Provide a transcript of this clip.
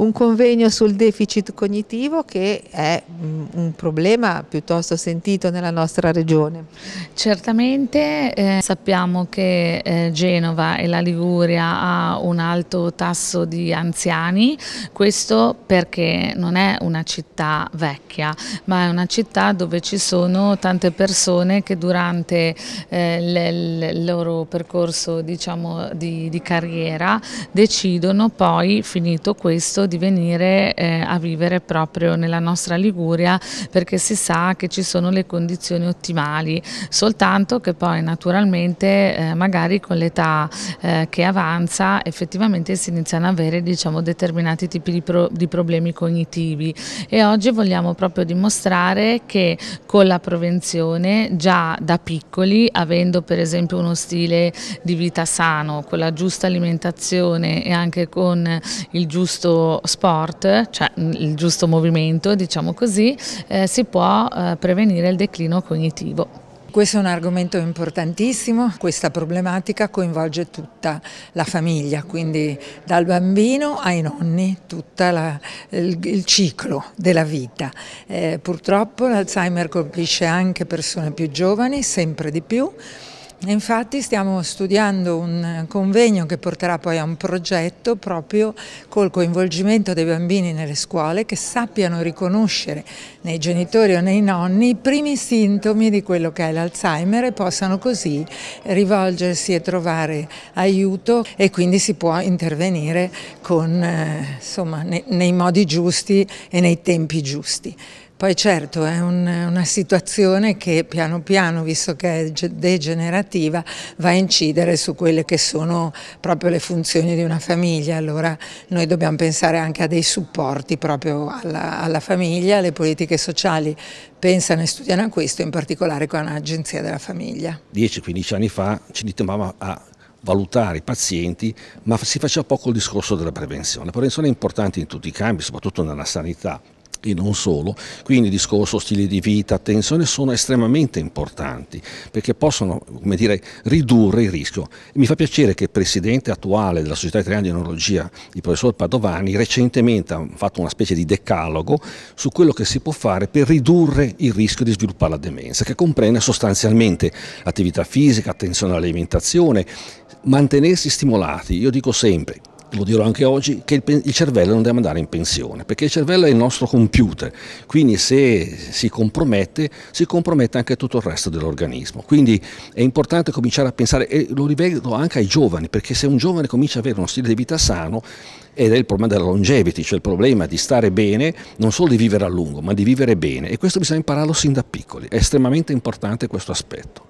un convegno sul deficit cognitivo che è mm, un problema piuttosto sentito nella nostra regione. Certamente eh, sappiamo che eh, Genova e la Liguria ha un alto tasso di anziani, questo perché non è una città vecchia, ma è una città dove ci sono tante persone che durante eh, il loro percorso diciamo, di, di carriera decidono poi, finito questo, di venire eh, a vivere proprio nella nostra Liguria perché si sa che ci sono le condizioni ottimali, soltanto che poi naturalmente eh, magari con l'età eh, che avanza effettivamente si iniziano ad avere diciamo, determinati tipi di, pro di problemi cognitivi e oggi vogliamo proprio dimostrare che con la prevenzione già da piccoli, avendo per esempio uno stile di vita sano, con la giusta alimentazione e anche con il giusto sport, cioè il giusto movimento, diciamo così, eh, si può eh, prevenire il declino cognitivo. Questo è un argomento importantissimo, questa problematica coinvolge tutta la famiglia, quindi dal bambino ai nonni, tutto il, il, ciclo della vita. Eh, purtroppo l'Alzheimer colpisce anche persone più giovani, sempre di più, Infatti stiamo studiando un convegno che porterà poi a un progetto proprio col coinvolgimento dei bambini nelle scuole che sappiano riconoscere nei genitori o nei nonni i primi sintomi di quello che è l'Alzheimer e possano così rivolgersi e trovare aiuto e quindi si può intervenire con, eh, insomma, nei modi giusti e nei tempi giusti. Poi certo è un, una situazione che piano piano, visto che è degenerativa, va a incidere su quelle che sono proprio le funzioni di una famiglia. Allora noi dobbiamo pensare anche a dei supporti proprio alla, alla famiglia, le politiche sociali pensano e studiano a questo, in particolare con l'Agenzia della Famiglia. 10-15 anni fa ci ditemava a valutare i pazienti, ma si faceva poco il discorso della prevenzione. La prevenzione è importante in tutti i campi, soprattutto nella sanità e non solo, quindi discorso stile di vita, attenzione sono estremamente importanti perché possono come dire, ridurre il rischio. Mi fa piacere che il presidente attuale della Società Italiana di Neurologia, il professor Padovani, recentemente ha fatto una specie di decalogo su quello che si può fare per ridurre il rischio di sviluppare la demenza, che comprende sostanzialmente attività fisica, attenzione all'alimentazione, mantenersi stimolati. Io dico sempre, lo dirò anche oggi, che il, il, cervello non deve andare in pensione, perché il cervello è il nostro computer, quindi se si compromette, si compromette anche tutto il resto dell'organismo. Quindi è importante cominciare a pensare, e lo rivedo anche ai giovani, perché se un giovane comincia ad avere uno stile di vita sano, ed è il problema della longevity, cioè il problema di stare bene, non solo di vivere a lungo, ma di vivere bene. E questo bisogna impararlo sin da piccoli, è estremamente importante questo aspetto.